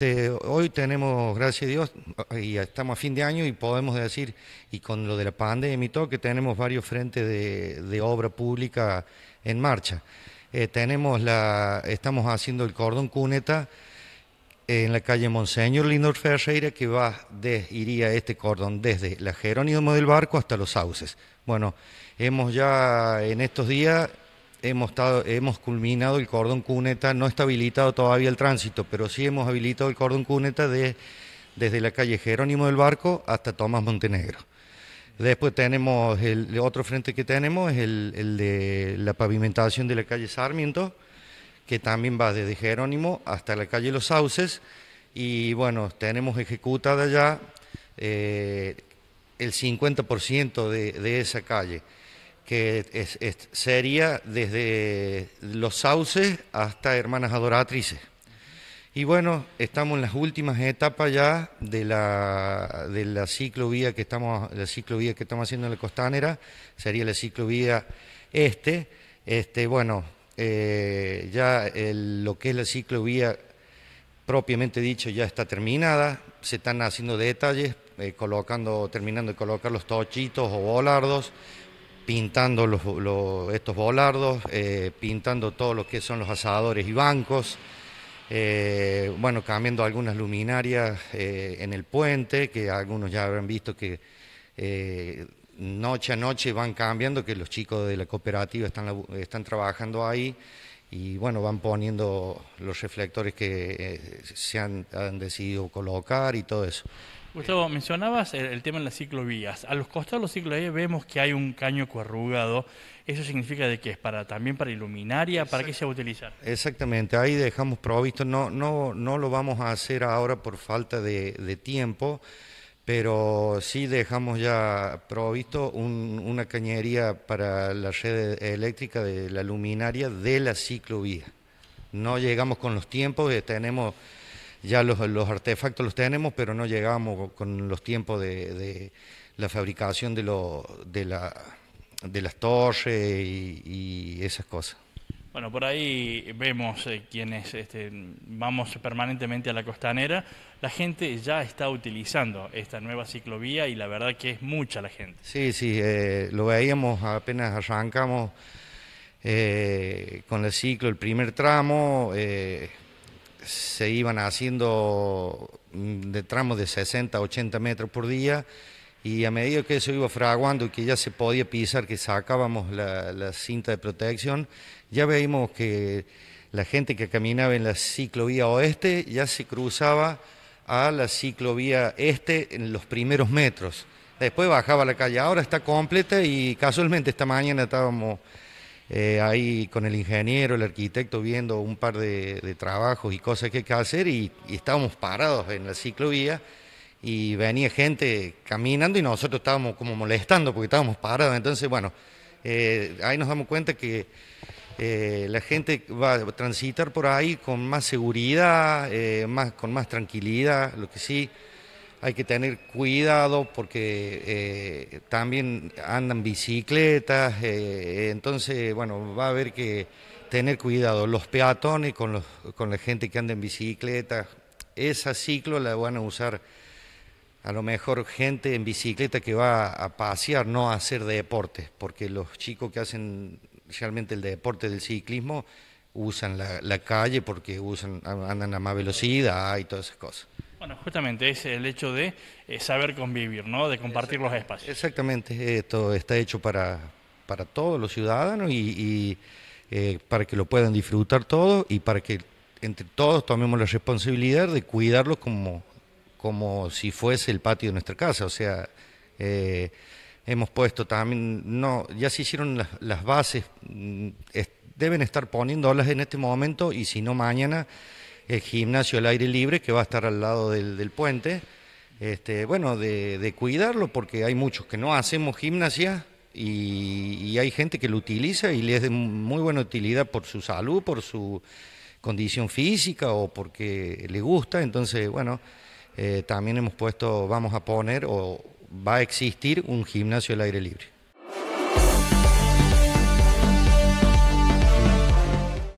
Este, hoy tenemos, gracias a Dios, y estamos a fin de año y podemos decir, y con lo de la pandemia y todo, que tenemos varios frentes de, obra pública en marcha. Eh, tenemos la, estamos haciendo el cordón cuneta en la calle Monseñor Lindor Ferreira, que va iría este cordón desde la Jerónimo del Barco hasta los Sauces. Bueno, hemos ya en estos días hemos, culminado el cordón cuneta, no está habilitado todavía el tránsito, pero sí hemos habilitado el cordón cuneta de, desde la calle Jerónimo del Barco hasta Tomás Montenegro. Después tenemos el, otro frente que tenemos, es el, de la pavimentación de la calle Sarmiento, que también va desde Jerónimo hasta la calle Los Sauces. Y bueno, tenemos ejecutada ya eh, el 50% de esa calle que sería desde Los Sauces hasta Hermanas Adoratrices. Y bueno, estamos en las últimas etapas ya de la, de la ciclovía que estamos, la que estamos haciendo en la costanera, sería la ciclovía este. Este, bueno, eh, ya lo que es la ciclovía propiamente dicho ya está terminada, se están haciendo detalles, eh, colocando, terminando de colocar los tochitos o volardos pintando estos volardos, eh, pintando todo lo que son los asadores y bancos, eh, bueno, cambiando algunas luminarias eh, en el puente, que algunos ya habrán visto que noche a noche van cambiando, que los chicos de la cooperativa están, están trabajando ahí y bueno, van poniendo los reflectores que se han, han decidido colocar y todo eso. Gustavo, mencionabas el, tema de las ciclovías. A los costados de los ciclovías vemos que hay un caño corrugado. ¿Eso significa de que es para también para iluminaria? ¿Para qué se va a utilizar? Exactamente, ahí dejamos provisto. No, no, no lo vamos a hacer ahora por falta de, tiempo, pero sí dejamos ya provisto una cañería para la red eléctrica de la luminaria de la ciclovía. No llegamos con los tiempos, eh, tenemos ya los, los artefactos los tenemos, pero no llegamos con los tiempos de, de la fabricación de, lo, de, la, de las torres y, esas cosas. Bueno, por ahí vemos eh, quienes este, vamos permanentemente a la costanera. La gente ya está utilizando esta nueva ciclovía y la verdad que es mucha la gente. Sí, sí, eh, lo veíamos apenas arrancamos eh, con el ciclo, el primer tramo se iban haciendo mm, de tramos de 60 a 80 metros por día y a medida que eso iba fraguando y que ya se podía pisar, que sacábamos la, la cinta de protección, ya veíamos que la gente que caminaba en la ciclovía oeste ya se cruzaba a la ciclovía este en los primeros metros. Después bajaba la calle, ahora está completa y casualmente esta mañana estábamos eh, ahí con el ingeniero, el arquitecto, viendo un par de, trabajos y cosas que hay que hacer y, estábamos parados en la ciclovía y venía gente caminando y nosotros estábamos como molestando porque estábamos parados. Entonces, bueno, eh, ahí nos damos cuenta que eh, la gente va a transitar por ahí con más seguridad, más, con más tranquilidad, lo que sí hay que tener cuidado porque eh, también andan bicicletas, eh, entonces, bueno, va a haber que tener cuidado. Los peatones con, con la gente que anda en bicicleta, esa ciclo la van a usar a lo mejor gente en bicicleta que va a pasear, no a hacer deporte, porque los chicos que hacen realmente el deporte del ciclismo usan la, la calle porque usan, andan a más velocidad y todas esas cosas. Bueno, justamente es el hecho de eh, saber convivir, ¿no? De compartir los espacios. Exactamente, esto está hecho para, para todos los ciudadanos y, eh, para que lo puedan disfrutar todos y para que entre todos tomemos la responsabilidad de cuidarlos como, como si fuese el patio de nuestra casa. O sea, eh, hemos puesto también, no, ya se hicieron las, bases, mm, deben estar poniéndolas en este momento y si no mañana el gimnasio al aire libre que va a estar al lado del, del puente. Este, bueno, de, cuidarlo porque hay muchos que no hacemos gimnasia y, hay gente que lo utiliza y le es de muy buena utilidad por su salud, por su condición física o porque le gusta. Entonces, bueno, eh, también hemos puesto, vamos a poner o va a existir un gimnasio al aire libre.